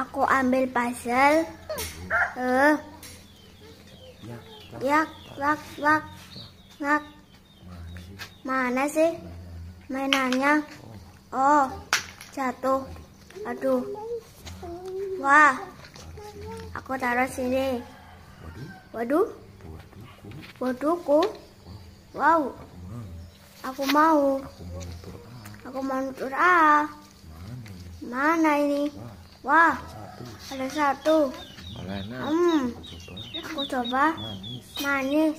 aku ambil puzzle eh ya, lak lak lak mana sih mainannya oh jatuh aduh wah aku taruh sini waduh waduhku wow aku mau aku mau turah mana ini Wah, ada satu. Hmm. Aku coba. Manis. Manis.